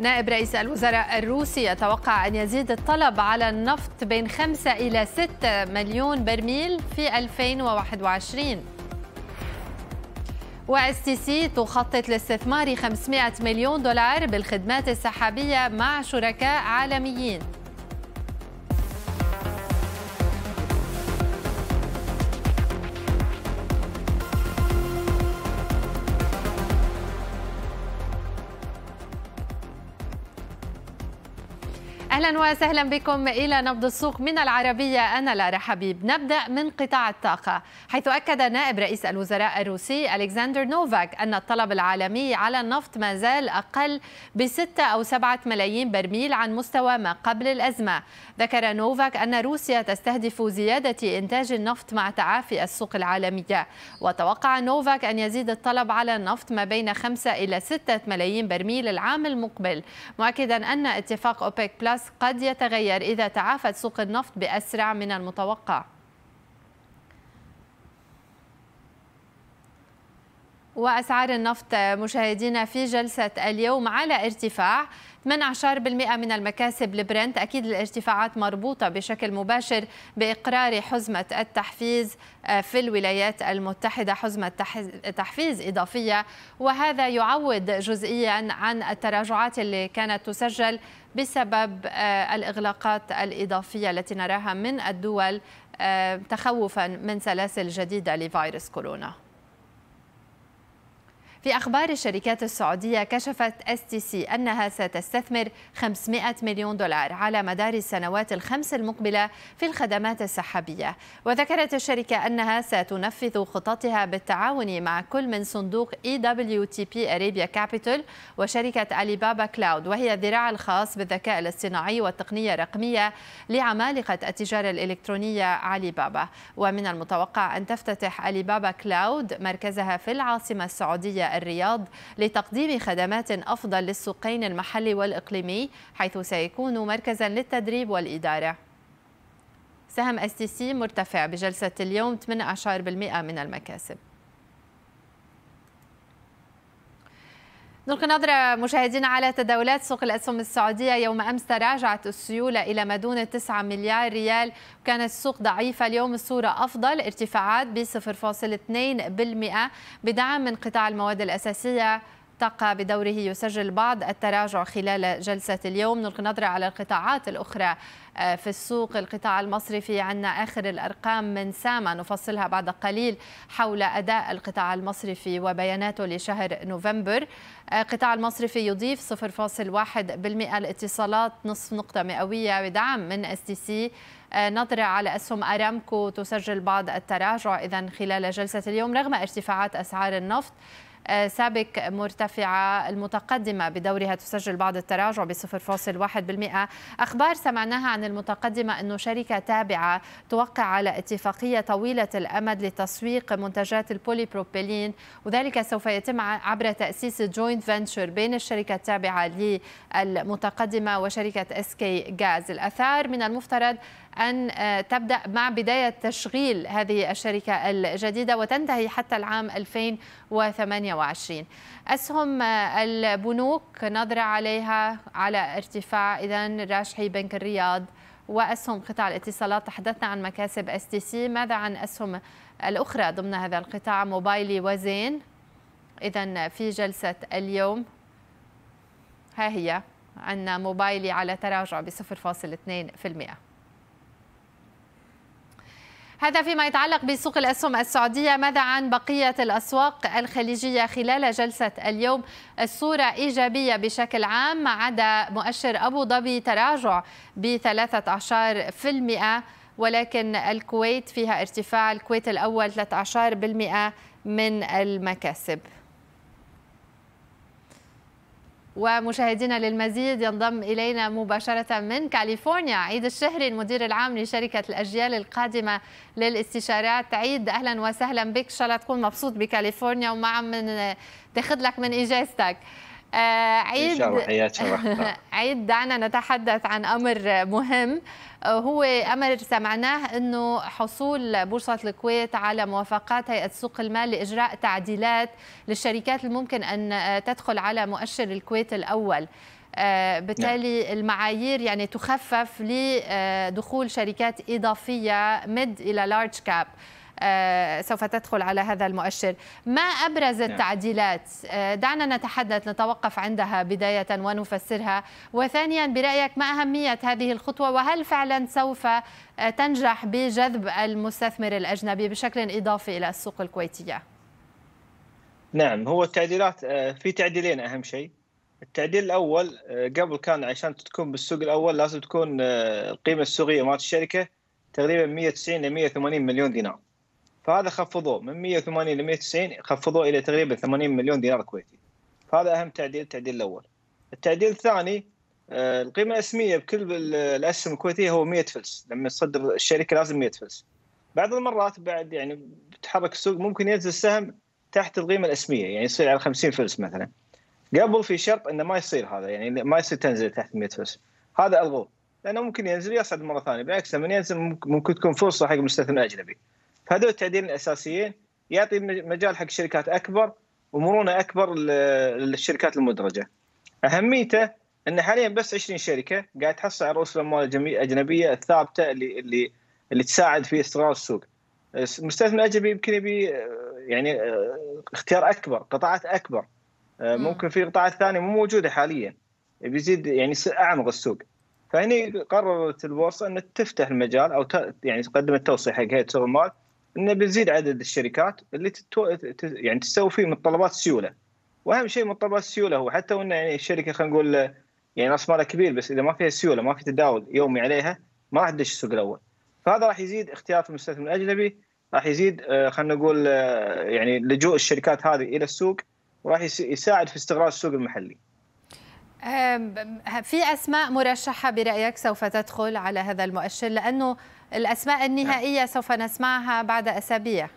نائب رئيس الوزراء الروسي يتوقع أن يزيد الطلب على النفط بين 5 إلى 6 مليون برميل في 2021 واس تي سي تخطط لاستثمار 500 مليون دولار بالخدمات السحابية مع شركاء عالميين اهلا وسهلا بكم الى نبض السوق من العربيه انا لارا حبيب نبدا من قطاع الطاقه حيث اكد نائب رئيس الوزراء الروسي الكسندر نوفاك ان الطلب العالمي على النفط ما زال اقل بستة او سبعة ملايين برميل عن مستوى ما قبل الازمه ذكر نوفاك ان روسيا تستهدف زياده انتاج النفط مع تعافي السوق العالميه وتوقع نوفاك ان يزيد الطلب على النفط ما بين خمسه الى سته ملايين برميل العام المقبل مؤكدا ان اتفاق اوبك بلس قد يتغير إذا تعافت سوق النفط بأسرع من المتوقع وأسعار النفط مشاهدينا في جلسة اليوم على ارتفاع 18% من المكاسب لبرنت أكيد الارتفاعات مربوطة بشكل مباشر بإقرار حزمة التحفيز آه، في الولايات المتحدة حزمة تحفيز إضافية وهذا يعوض جزئيا عن التراجعات اللي كانت تسجل بسبب آه، الإغلاقات الإضافية التي نراها من الدول آه، تخوفا من سلاسل جديدة لفيروس كورونا في أخبار الشركات السعودية كشفت اس تي سي أنها ستستثمر 500 مليون دولار على مدار السنوات الخمس المقبلة في الخدمات السحابية وذكرت الشركة أنها ستنفذ خططها بالتعاون مع كل من صندوق اي دبليو تي بي أريبيا كابيتال وشركة ألي بابا كلاود وهي الذراع الخاص بالذكاء الاصطناعي والتقنية الرقمية لعمالقة التجارة الإلكترونية علي بابا ومن المتوقع أن تفتتح ألي بابا كلاود مركزها في العاصمة السعودية الرياض لتقديم خدمات أفضل للسوقين المحلي والإقليمي حيث سيكون مركزا للتدريب والإدارة سهم STC مرتفع بجلسة اليوم 18% من المكاسب نلقي نظرة مشاهدينا على تداولات سوق الأسهم السعودية يوم أمس تراجعت السيولة إلى ما دون 9 مليار ريال كانت السوق ضعيفة اليوم الصورة أفضل ارتفاعات ب 0.2% بدعم من قطاع المواد الأساسية الطاقة بدوره يسجل بعض التراجع خلال جلسة اليوم نلقي نظرة على القطاعات الأخرى آه، في السوق القطاع المصرفي عندنا آخر الأرقام من ساما نفصلها بعد قليل حول أداء القطاع المصرفي وبياناته لشهر نوفمبر آه، القطاع المصرفي يضيف 0.1% الاتصالات نصف نقطة مئوية بدعم من اس تي سي نظرة على أسهم أرامكو تسجل بعض التراجع إذا خلال جلسة اليوم رغم ارتفاعات أسعار النفط سابق مرتفعة المتقدمة بدورها تسجل بعض التراجع ب 0.1% أخبار سمعناها عن المتقدمة أنه شركة تابعة توقع على اتفاقية طويلة الأمد لتسويق منتجات البولي بروبيلين وذلك سوف يتم عبر تأسيس جوينت فنتشر بين الشركة التابعة للمتقدمة وشركة اس كي غاز الأثار من المفترض أن آه، تبدأ مع بداية تشغيل هذه الشركة الجديدة وتنتهي حتى العام 2028 أسهم آه، البنوك نظرة عليها على ارتفاع إذا راشحي بنك الرياض وأسهم قطاع الاتصالات تحدثنا عن مكاسب اس تي سي ماذا عن أسهم الأخرى ضمن هذا القطاع موبايلي وزين إذا في جلسة اليوم ها هي عندنا موبايلي على تراجع ب 0.2% هذا فيما يتعلق بسوق الأسهم السعودية ماذا عن بقية الأسواق الخليجية خلال جلسة اليوم الصورة إيجابية بشكل عام ما عدا مؤشر أبو ظبي تراجع بثلاثة أعشار في المئة ولكن الكويت فيها ارتفاع الكويت الأول 13% من المكاسب ومشاهدينا للمزيد ينضم إلينا مباشرة من كاليفورنيا عيد الشهري المدير العام لشركة الأجيال القادمة للاستشارات عيد أهلا وسهلا بك إن شاء الله تكون مبسوط بكاليفورنيا وما عم تاخذ لك من إجازتك آه، عيد عيد دعنا نتحدث عن امر مهم آه، هو امر سمعناه انه حصول بورصه الكويت على موافقات هيئه سوق المال لاجراء تعديلات للشركات الممكن ان آه، تدخل على مؤشر الكويت الاول بالتالي نعم. المعايير يعني تخفف لدخول شركات اضافيه مد الى لارج كاب آه، سوف تدخل على هذا المؤشر ما أبرز نعم. التعديلات آه، دعنا نتحدث نتوقف عندها بداية ونفسرها وثانيا برأيك ما أهمية هذه الخطوة وهل فعلا سوف آه، تنجح بجذب المستثمر الأجنبي بشكل إضافي إلى السوق الكويتية نعم هو التعديلات في تعديلين أهم شيء التعديل الاول قبل كان عشان تكون بالسوق الاول لازم تكون القيمه السوقيه مالت الشركه تقريبا 190 ل 180 مليون دينار فهذا خفضوه من 180 ل 190 خفضوه الى تقريبا 80 مليون دينار كويتي فهذا اهم تعديل التعديل الاول التعديل الثاني آه، القيمه الاسميه بكل الاسهم الكويتيه هو 100 فلس لما تصدر الشركه لازم 100 فلس بعض المرات بعد يعني تحرك السوق ممكن ينزل السهم تحت القيمه الاسميه يعني يصير على 50 فلس مثلا قبل في شرط انه ما يصير هذا يعني ما يصير تنزل تحت 100 فلس هذا الغوه لانه ممكن ينزل يصعد مره ثانيه بالعكس لما ينزل ممكن تكون فرصه حق مستثمر اجنبي فهذول التعديلين الاساسيين يعطي مجال حق شركات اكبر ومرونه اكبر للشركات المدرجه. اهميته ان حاليا بس 20 شركه قاعد تحصل على رؤوس الاموال الاجنبيه الثابته اللي اللي اللي تساعد في استقرار السوق. المستثمر الاجنبي يمكن يبي يعني اختيار اكبر، قطاعات اكبر. آه، ممكن في قطاعات ثانيه مو موجوده حاليا. بيزيد يعني اعمق السوق. فهني قررت البورصه ان تفتح المجال او يعني تقدم التوصيه حق هيئه المال ان بنزيد عدد الشركات اللي تتو... يعني تستوي فيه متطلبات السيوله واهم شيء متطلبات السيوله هو حتى وان يعني الشركه خلينا نقول يعني راس مالها كبير بس اذا ما فيها سيوله ما في تداول يومي عليها ما راح تدش السوق الاول فهذا راح يزيد اختيار المستثمر الاجنبي راح يزيد آه، خلينا نقول آه، يعني لجوء الشركات هذه الى السوق وراح يساعد في استقرار السوق المحلي. في اسماء مرشحه برايك سوف تدخل على هذا المؤشر لانه الاسماء النهائيه نعم. سوف نسمعها بعد اسابيع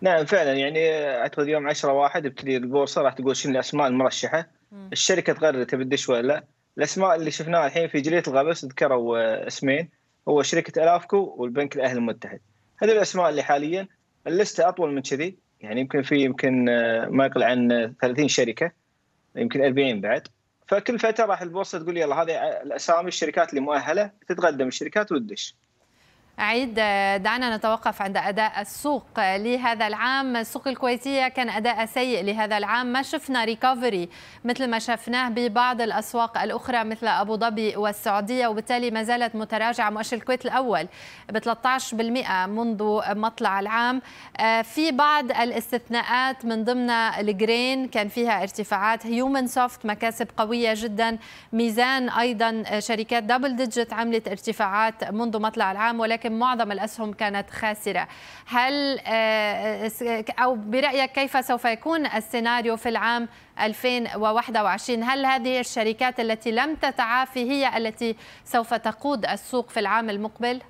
نعم فعلا يعني اعتقد يوم 10 واحد بتدي البورصه راح تقول شنو الاسماء المرشحه م. الشركه تقرر تبي تدش ولا لا الاسماء اللي شفناها الحين في جليه الغبس ذكروا آه، اسمين هو شركه الافكو والبنك الاهلي المتحد هذه الاسماء اللي حاليا اللسته اطول من كذي يعني يمكن في يمكن آه، ما يقل عن 30 شركه يمكن 40 بعد فكل فتره راح البورصه تقول يلا هذه الاسامي الشركات اللي مؤهله تتقدم الشركات وتدش عيد دعنا نتوقف عند أداء السوق لهذا العام السوق الكويتية كان أداء سيء لهذا العام ما شفنا ريكفري مثل ما شفناه ببعض الأسواق الأخرى مثل أبو ظبي والسعودية وبالتالي ما زالت متراجعة مؤشر الكويت الأول ب 13% منذ مطلع العام في بعض الاستثناءات من ضمن الجرين كان فيها ارتفاعات هيومن سوفت مكاسب قوية جدا ميزان أيضا شركات دبل ديجيت عملت ارتفاعات منذ مطلع العام ولكن ولكن معظم الأسهم كانت خاسرة هل آه، آه، أو برأيك كيف سوف يكون السيناريو في العام 2021 هل هذه الشركات التي لم تتعافي هي التي سوف تقود السوق في العام المقبل؟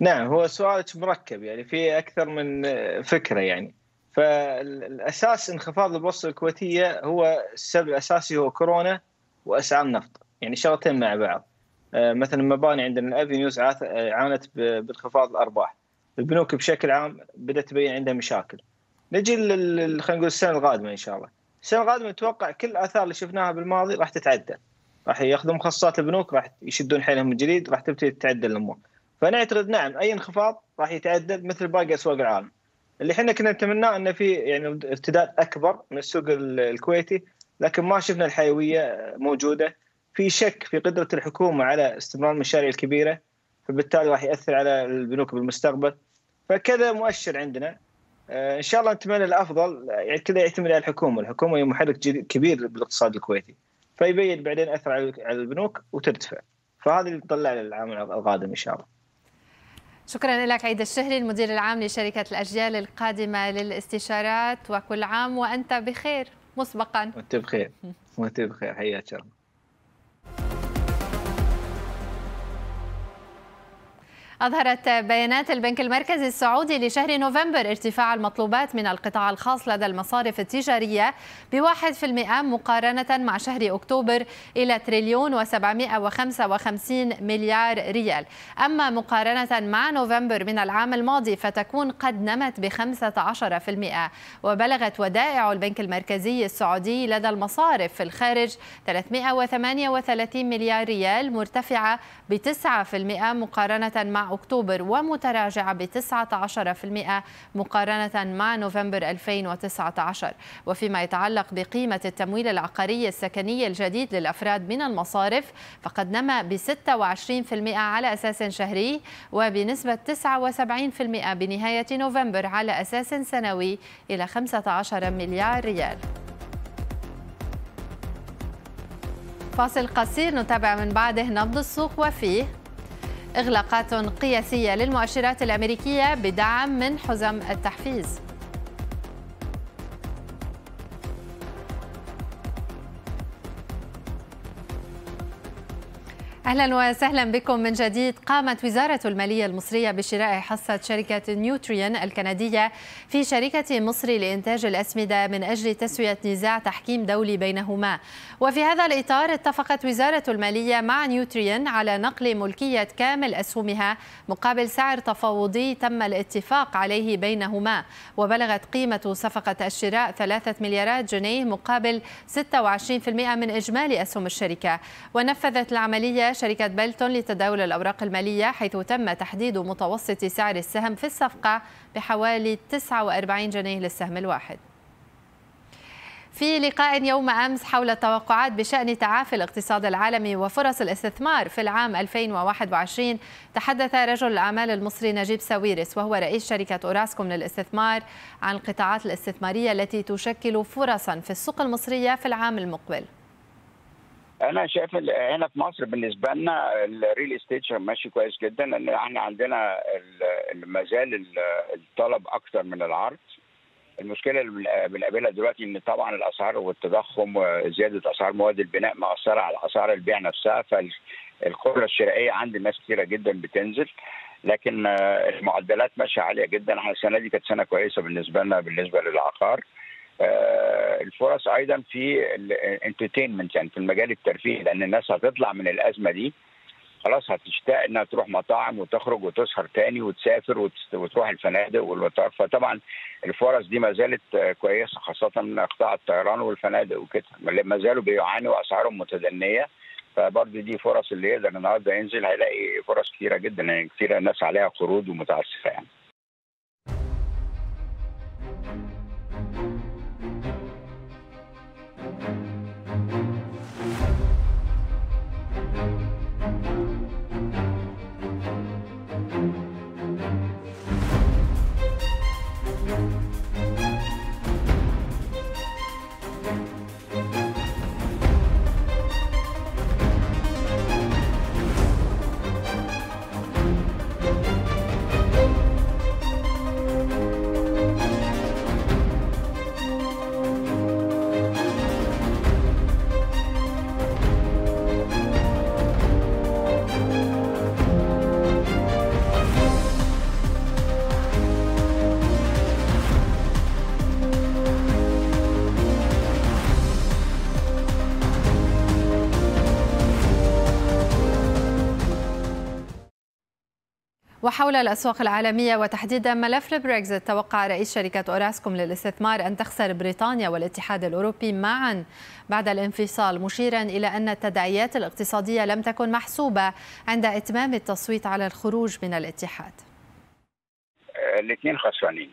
نعم هو سؤالك مركب يعني في أكثر من آه، فكرة يعني فالاساس انخفاض البورصه الكويتيه هو السبب الاساسي هو كورونا واسعار النفط يعني شغلتين مع بعض آه، مثلا مباني عندنا الافينيوز آه، عانت بانخفاض الارباح البنوك بشكل عام بدات تبين عندها مشاكل نجي خلينا نقول السنه القادمه ان شاء الله السنه القادمه اتوقع كل الاثار اللي شفناها بالماضي راح تتعدل راح ياخذون مخصصات البنوك راح يشدون حيلهم من جديد راح تبتدي تتعدل الامور فنعتقد نعم اي انخفاض راح يتعدل مثل باقي اسواق العالم اللي احنا كنا نتمناه انه في يعني ارتداد اكبر من السوق الكويتي لكن ما شفنا الحيويه موجوده في شك في قدره الحكومه على استمرار المشاريع الكبيره فبالتالي راح ياثر على البنوك بالمستقبل فكذا مؤشر عندنا آه، ان شاء الله نتمنى الافضل يعني كذا يعتمد على الحكومه، الحكومه هي محرك كبير بالاقتصاد الكويتي فيبين بعدين اثر على البنوك وترتفع فهذا اللي نطلع للعام القادم ان شاء الله. شكرا لك عيد الشهري المدير العام لشركه الاجيال القادمه للاستشارات وكل عام وانت بخير مسبقا. وانت بخير وانت بخير حياك الله. أظهرت بيانات البنك المركزي السعودي لشهر نوفمبر ارتفاع المطلوبات من القطاع الخاص لدى المصارف التجارية بواحد في المئة مقارنة مع شهر أكتوبر إلى تريليون وسبعمائة وخمسة وخمسين مليار ريال أما مقارنة مع نوفمبر من العام الماضي فتكون قد نمت بخمسة عشر في المئة وبلغت ودائع البنك المركزي السعودي لدى المصارف في الخارج 338 مليار ريال مرتفعة بتسعة في المئة مقارنة مع أكتوبر ومتراجعة ب 19% مقارنة مع نوفمبر 2019 وفيما يتعلق بقيمة التمويل العقاري السكني الجديد للأفراد من المصارف فقد نما ب 26% على أساس شهري وبنسبة 79% بنهاية نوفمبر على أساس سنوي إلى 15 مليار ريال فاصل قصير نتابع من بعده نبض السوق وفيه إغلاقات قياسية للمؤشرات الأمريكية بدعم من حزم التحفيز اهلا وسهلا بكم من جديد قامت وزاره الماليه المصريه بشراء حصه شركه نيوتريان الكنديه في شركه مصر لانتاج الاسمده من اجل تسويه نزاع تحكيم دولي بينهما وفي هذا الاطار اتفقت وزاره الماليه مع نيوتريان على نقل ملكيه كامل اسهمها مقابل سعر تفاوضي تم الاتفاق عليه بينهما وبلغت قيمه صفقه الشراء 3 مليارات جنيه مقابل 26% من اجمالي اسهم الشركه ونفذت العمليه شركة بيلتون لتداول الأوراق المالية حيث تم تحديد متوسط سعر السهم في الصفقة بحوالي 49 جنيه للسهم الواحد في لقاء يوم أمس حول التوقعات بشأن تعافي الاقتصاد العالمي وفرص الاستثمار في العام 2021 تحدث رجل الأعمال المصري نجيب ساويرس وهو رئيس شركة أوراسكوم للاستثمار عن القطاعات الاستثمارية التي تشكل فرصا في السوق المصرية في العام المقبل انا شايف هنا في مصر بالنسبه لنا الريل استيت ماشي كويس جدا لان احنا عندنا ما زال الطلب اكثر من العرض المشكله اللي بنقابلها دلوقتي ان طبعا الاسعار والتضخم وزياده اسعار مواد البناء مأثره على اسعار البيع نفسها فالقدره الشرائيه عند ناس كثيره جدا بتنزل لكن آه، المعدلات ماشيه عاليه جدا احنا السنه دي كانت سنه كويسه بالنسبه لنا بالنسبه للعقار آه، الفرص ايضا في الانترتينمنت يعني في المجال الترفيهي لان الناس هتطلع من الازمه دي خلاص هتشتاق انها تروح مطاعم وتخرج وتسهر تاني وتسافر وتروح الفنادق والمطار فطبعا الفرص دي ما زالت كويسه خاصه قطاع الطيران والفنادق وكده ما زالوا بيعانوا اسعارهم متدنيه فبرضه دي فرص اللي يقدر النهارده ينزل هيلاقي فرص كثيره جدا يعني كثيره الناس عليها قروض ومتعسفه يعني. وحول الأسواق العالمية وتحديدا ملف البريكزيت توقع رئيس شركة أوراسكوم للاستثمار أن تخسر بريطانيا والاتحاد الأوروبي معا بعد الانفصال مشيرا إلى أن التداعيات الاقتصادية لم تكن محسوبة عند إتمام التصويت على الخروج من الاتحاد الاثنين خسرانين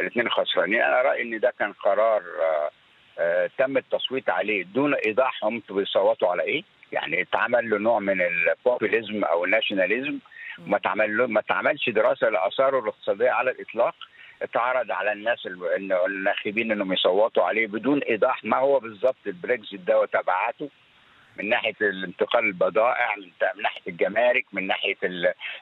الاثنين خسرانين أنا رأيي أن ده كان قرار آه، آه، تم التصويت عليه دون إيضاح هم بيصوتوا على إيه يعني اتعمل له نوع من البوبوليزم أو الناشوناليزم ما تعمل ما تعملش دراسه لاثاره الاقتصاديه على الاطلاق اتعرض على الناس الناخبين انهم يصوتوا عليه بدون ايضاح ما هو بالظبط البريكزيت ده وتبعاته من ناحيه الانتقال البضائع من ناحيه الجمارك من ناحيه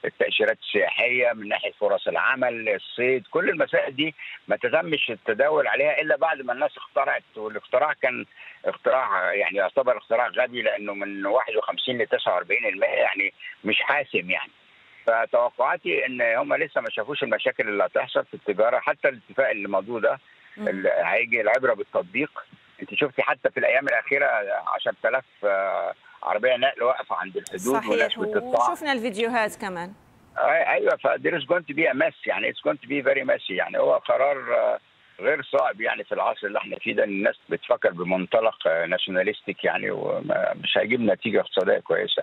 التاشيرات السياحيه من ناحيه فرص العمل الصيد كل المسائل دي ما تتمش التداول عليها الا بعد ما الناس اخترعت والاختراع كان اختراع يعني يعتبر اختراع غبي لانه من 51 ل 49 يعني مش حاسم يعني فتوقعاتي ان هم لسه ما شافوش المشاكل اللي هتحصل في التجاره حتى الاتفاق اللي موجود ده اللي هيجي العبره بالتطبيق انت شفتي حتى في الايام الاخيره 10000 آه، عربيه نقل واقفه عند الحدود صحيح وشفنا الفيديوهات كمان ايوه فذير از جوينت بي مس يعني اتس جونت بي فيري ميسي يعني هو قرار آه، غير صعب يعني في العصر اللي احنا فيه ده الناس بتفكر بمنطلق ناشوناليستيك آه، يعني ومش هيجيب نتيجه اقتصاديه كويسه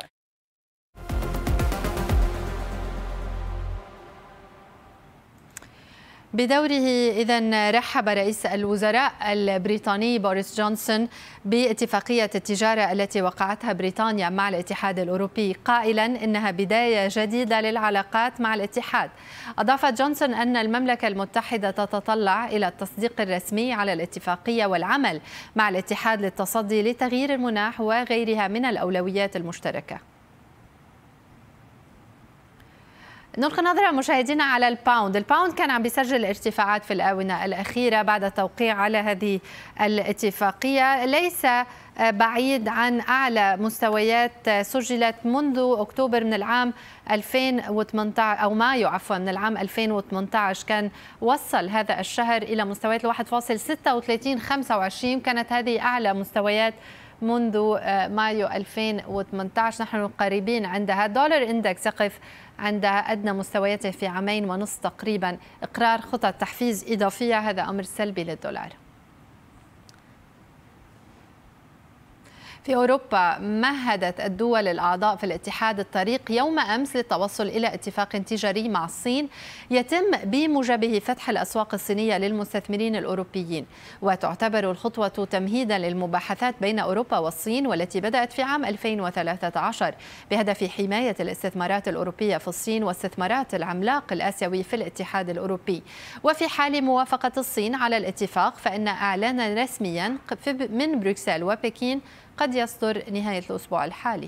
بدوره إذا رحب رئيس الوزراء البريطاني بوريس جونسون باتفاقية التجارة التي وقعتها بريطانيا مع الاتحاد الأوروبي قائلا إنها بداية جديدة للعلاقات مع الاتحاد أضاف جونسون أن المملكة المتحدة تتطلع إلى التصديق الرسمي على الاتفاقية والعمل مع الاتحاد للتصدي لتغيير المناخ وغيرها من الأولويات المشتركة نلقي نظرة مشاهدينا على الباوند الباوند كان عم بيسجل ارتفاعات في الآونة الأخيرة بعد التوقيع على هذه الاتفاقية ليس آه، بعيد عن أعلى مستويات آه، سجلت منذ أكتوبر من العام 2018 أو مايو عفوا من العام 2018 كان وصل هذا الشهر إلى مستويات 1.3625 كانت هذه أعلى مستويات منذ آه، مايو 2018 نحن قريبين عندها دولار اندكس يقف عند أدنى مستوياته في عامين ونصف تقريبا إقرار خطط تحفيز إضافية هذا أمر سلبي للدولار في أوروبا مهدت الدول الأعضاء في الاتحاد الطريق يوم أمس للتوصل إلى اتفاق تجاري مع الصين يتم بموجبه فتح الأسواق الصينية للمستثمرين الأوروبيين وتعتبر الخطوة تمهيدا للمباحثات بين أوروبا والصين والتي بدأت في عام 2013 بهدف حماية الاستثمارات الأوروبية في الصين واستثمارات العملاق الآسيوي في الاتحاد الأوروبي وفي حال موافقة الصين على الاتفاق فإن إعلانا رسميا من بروكسل وبكين قد يصدر نهاية الأسبوع الحالي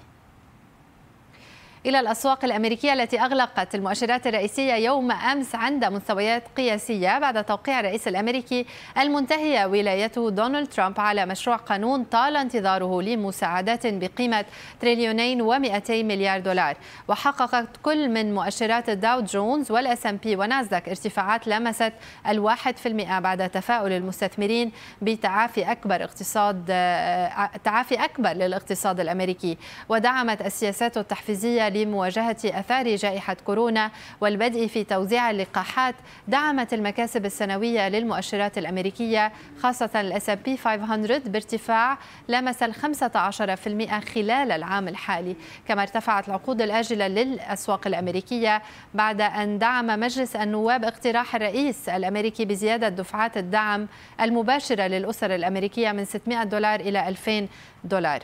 إلى الأسواق الأمريكية التي أغلقت المؤشرات الرئيسية يوم أمس عند مستويات قياسية بعد توقيع الرئيس الأمريكي المنتهية ولايته دونالد ترامب على مشروع قانون طال انتظاره لمساعدات بقيمة تريليونين و200 مليار دولار وحققت كل من مؤشرات الداو جونز والأس ام بي وناسداك ارتفاعات لمست الواحد في المئة بعد تفاؤل المستثمرين بتعافي أكبر اقتصاد آه، آه، تعافي أكبر للاقتصاد الأمريكي ودعمت السياسات التحفيزية لمواجهة أثار جائحة كورونا والبدء في توزيع اللقاحات دعمت المكاسب السنوية للمؤشرات الأمريكية خاصة الاس بي 500 بارتفاع لمس ال 15% خلال العام الحالي كما ارتفعت العقود الآجلة للأسواق الأمريكية بعد أن دعم مجلس النواب اقتراح الرئيس الأمريكي بزيادة دفعات الدعم المباشرة للأسر الأمريكية من 600 دولار إلى 2000 دولار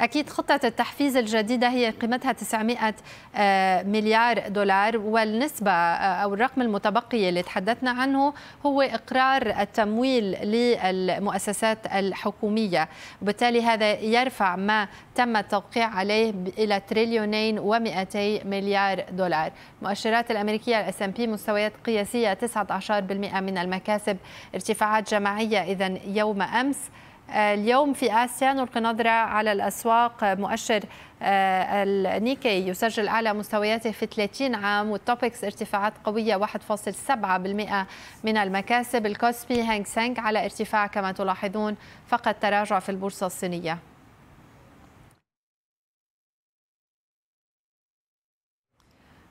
أكيد خطة التحفيز الجديدة هي قيمتها 900 آه، مليار دولار والنسبة آه، أو الرقم المتبقي اللي تحدثنا عنه هو إقرار التمويل للمؤسسات الحكومية وبالتالي هذا يرفع ما تم التوقيع عليه إلى تريليونين و200 مليار دولار المؤشرات الأمريكية الاس ام بي مستويات قياسية 19% من المكاسب ارتفاعات جماعية إذا يوم أمس آه، اليوم في آسيا نلقي نظرة على الأسواق آه، مؤشر آه، النيكي يسجل أعلى مستوياته في 30 عام والتوبكس ارتفاعات قوية 1.7% من المكاسب الكوسبي هانغ سانغ على ارتفاع كما تلاحظون فقط تراجع في البورصة الصينية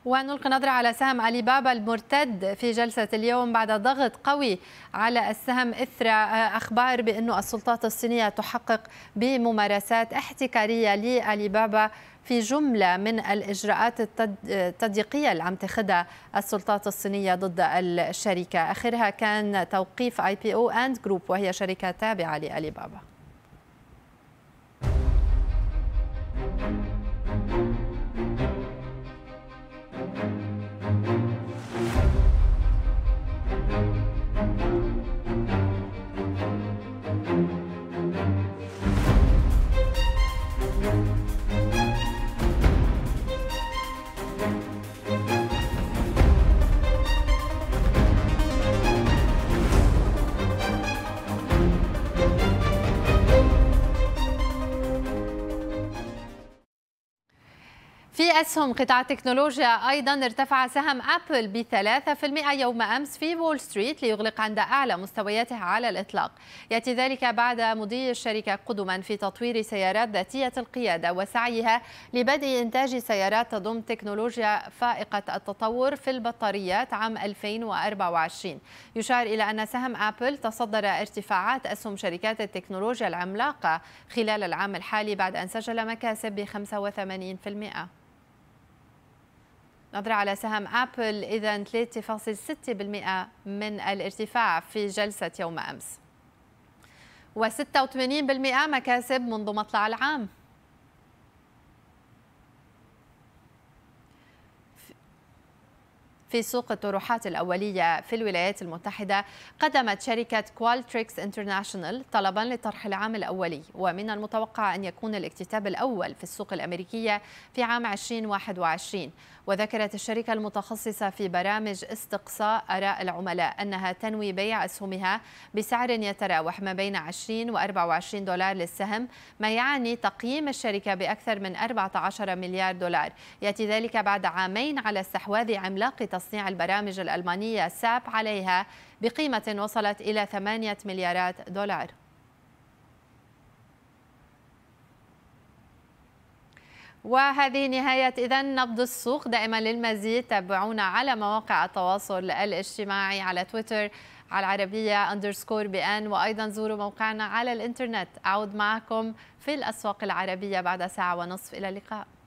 ونلقي نظرة على سهم علي بابا المرتد في جلسة اليوم بعد ضغط قوي على السهم إثر أخبار بأنه السلطات الصينية تحقق بممارسات احتكارية لعلي بابا في جملة من الإجراءات التضييقية اللي عم تاخذها السلطات الصينية ضد الشركة آخرها كان توقيف اي بي او اند جروب وهي شركة تابعة لألي بابا أسهم قطاع التكنولوجيا أيضا ارتفع سهم أبل ب 3% يوم أمس في وول ستريت ليغلق عند أعلى مستوياتها على الإطلاق يأتي ذلك بعد مضي الشركة قدما في تطوير سيارات ذاتية القيادة وسعيها لبدء إنتاج سيارات تضم تكنولوجيا فائقة التطور في البطاريات عام 2024 يشار إلى أن سهم أبل تصدر ارتفاعات أسهم شركات التكنولوجيا العملاقة خلال العام الحالي بعد أن سجل مكاسب ب 85% نظرة على سهم أبل إذا 3.6% من الارتفاع في جلسة يوم أمس و86% مكاسب منذ مطلع العام في سوق الطروحات الأولية في الولايات المتحدة قدمت شركة كوالتريكس انترناشونال طلبا للطرح العام الأولي ومن المتوقع أن يكون الاكتتاب الأول في السوق الأمريكية في عام 2021 وذكرت الشركة المتخصصة في برامج استقصاء آراء العملاء أنها تنوي بيع أسهمها بسعر يتراوح ما بين 20 و 24 دولار للسهم ما يعني تقييم الشركة بأكثر من 14 مليار دولار يأتي ذلك بعد عامين على استحواذ عملاق تصنيع البرامج الألمانية ساب عليها بقيمة وصلت إلى 8 مليارات دولار وهذه نهاية إذا نبض السوق دائما للمزيد تابعونا على مواقع التواصل الاجتماعي على تويتر على العربية أندرسكور بأن وأيضا زوروا موقعنا على الإنترنت أعود معكم في الأسواق العربية بعد ساعة ونصف إلى اللقاء